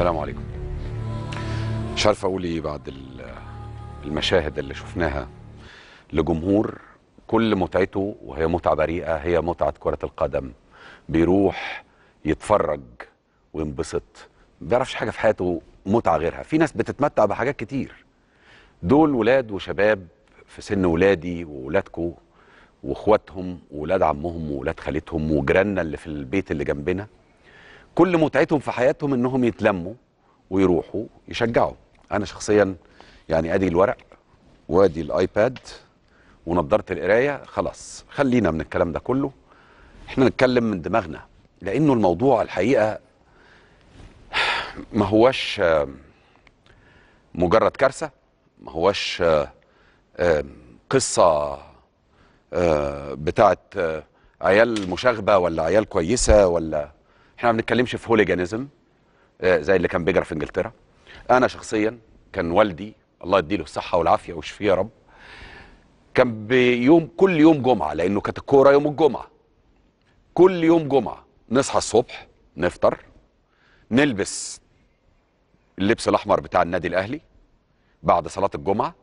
السلام عليكم مش عارف اقول ايه بعد المشاهد اللي شفناها لجمهور كل متعته وهي متعه بريئه هي متعه كره القدم بيروح يتفرج وينبسط ما بيعرفش حاجه في حياته متعه غيرها في ناس بتتمتع بحاجات كتير دول ولاد وشباب في سن ولادي وولادكم واخواتهم وولاد عمهم وولاد خالتهم وجيراننا اللي في البيت اللي جنبنا كل متعتهم في حياتهم انهم يتلموا ويروحوا يشجعوا انا شخصيا يعني ادي الورق وادي الايباد ونضاره القرايه خلاص خلينا من الكلام ده كله احنا نتكلم من دماغنا لانه الموضوع الحقيقه ما هوش مجرد كارثه ما هوش قصه بتاعت عيال مشاغبه ولا عيال كويسه ولا احنا ما بنتكلمش في هوليجانيزم آه، زي اللي كان بيجرى في انجلترا انا شخصيا كان والدي الله يديله الصحه والعافيه ويشفيه يا رب كان بيوم كل يوم جمعه لانه كانت الكوره يوم الجمعه كل يوم جمعه نصحى الصبح نفطر نلبس اللبس الاحمر بتاع النادي الاهلي بعد صلاه الجمعه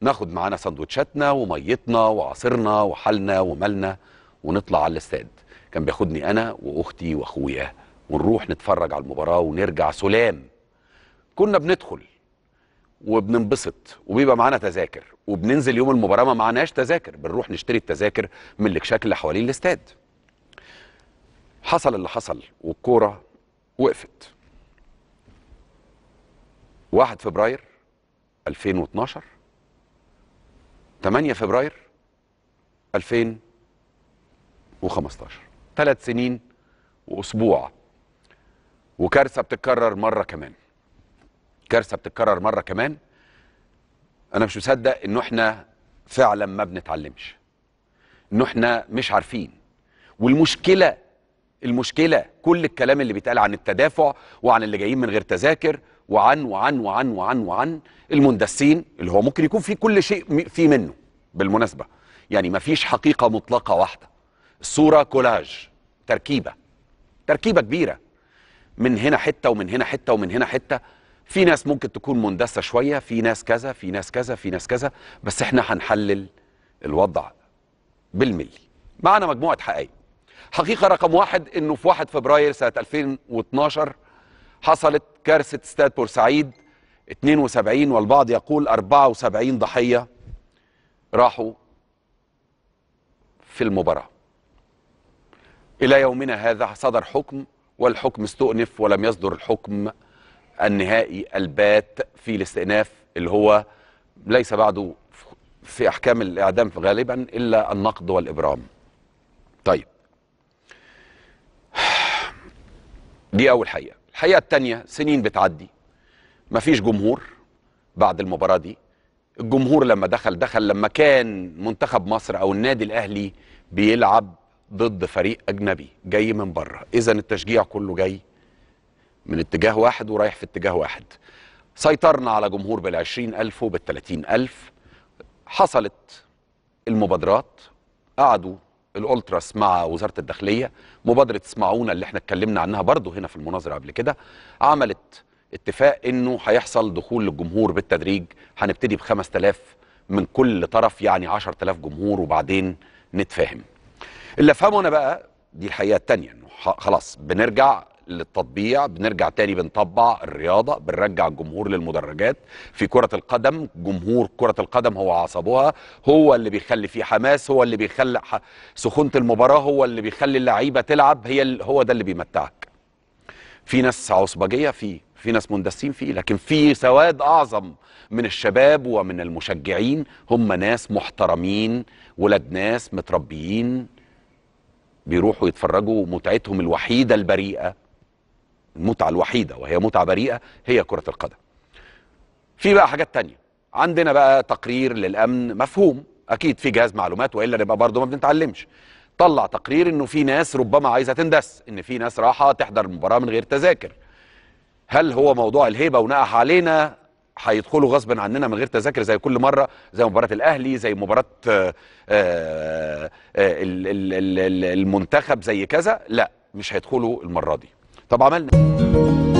ناخد معانا سندوتشاتنا وميتنا وعصيرنا وحالنا ومالنا ونطلع على الاستاد كان بياخدني انا واختي واخويا ونروح نتفرج على المباراه ونرجع سلام كنا بندخل وبننبسط وبيبقى معانا تذاكر وبننزل يوم المباراه ما معناش تذاكر بنروح نشتري التذاكر من اللي اللي حوالين الاستاد حصل اللي حصل والكوره وقفت 1 فبراير 2012 8 فبراير 2015 ثلاث سنين واسبوع وكارثه بتتكرر مره كمان كارثه بتتكرر مره كمان انا مش مصدق انه احنا فعلا ما بنتعلمش انه احنا مش عارفين والمشكله المشكله كل الكلام اللي بيتقال عن التدافع وعن اللي جايين من غير تذاكر وعن وعن وعن وعن وعن المندسين اللي هو ممكن يكون في كل شيء فيه منه بالمناسبه يعني ما فيش حقيقه مطلقه واحده الصورة كولاج تركيبة تركيبة كبيرة من هنا حتة ومن هنا حتة ومن هنا حتة في ناس ممكن تكون مندسة شوية في ناس كذا في ناس كذا في ناس كذا بس احنا هنحلل الوضع بالملي معنا مجموعة حقائق حقيقة رقم واحد انه في 1 فبراير سنة 2012 حصلت كارثة استاد بورسعيد 72 والبعض يقول 74 ضحية راحوا في المباراة إلى يومنا هذا صدر حكم والحكم استؤنف ولم يصدر الحكم النهائي البات في الاستئناف اللي هو ليس بعده في أحكام الإعدام غالبا إلا النقد والإبرام طيب دي أول حقيقة الحقيقة التانية سنين بتعدي مفيش جمهور بعد المباراة دي الجمهور لما دخل دخل لما كان منتخب مصر أو النادي الأهلي بيلعب ضد فريق اجنبي جاي من بره اذا التشجيع كله جاي من اتجاه واحد ورايح في اتجاه واحد سيطرنا على جمهور بال ألف وبال ألف حصلت المبادرات قعدوا الالتراس مع وزاره الداخليه مبادره اسمعونا اللي احنا اتكلمنا عنها برضه هنا في المناظره قبل كده عملت اتفاق انه هيحصل دخول للجمهور بالتدريج هنبتدي ب 5000 من كل طرف يعني 10000 جمهور وبعدين نتفاهم اللي افهمه انا بقى دي الحقيقه الثانيه انه خلاص بنرجع للتطبيع بنرجع تاني بنطبع الرياضة بنرجع الجمهور للمدرجات في كرة القدم جمهور كرة القدم هو عصبها هو اللي بيخلي فيه حماس هو اللي بيخلي سخونة المباراة هو اللي بيخلي اللعيبة تلعب هي هو ده اللي بيمتعك في ناس عصبجية في في ناس مندسين فيه لكن في سواد أعظم من الشباب ومن المشجعين هم ناس محترمين ولاد ناس متربيين بيروحوا يتفرجوا متعتهم الوحيده البريئه المتعه الوحيده وهي متعه بريئه هي كره القدم. في بقى حاجات تانية عندنا بقى تقرير للامن مفهوم اكيد في جهاز معلومات والا نبقى برضه ما بنتعلمش. طلع تقرير انه في ناس ربما عايزه تندس ان في ناس راحه تحضر المباراه من غير تذاكر. هل هو موضوع الهيبه ونقح علينا هيدخلوا غصبا عننا من غير تذاكر زي كل مره زي مباراه الاهلي زي مباراه آه، آه، آه، المنتخب زي كذا لا مش هيدخلوا المره دي طب عملنا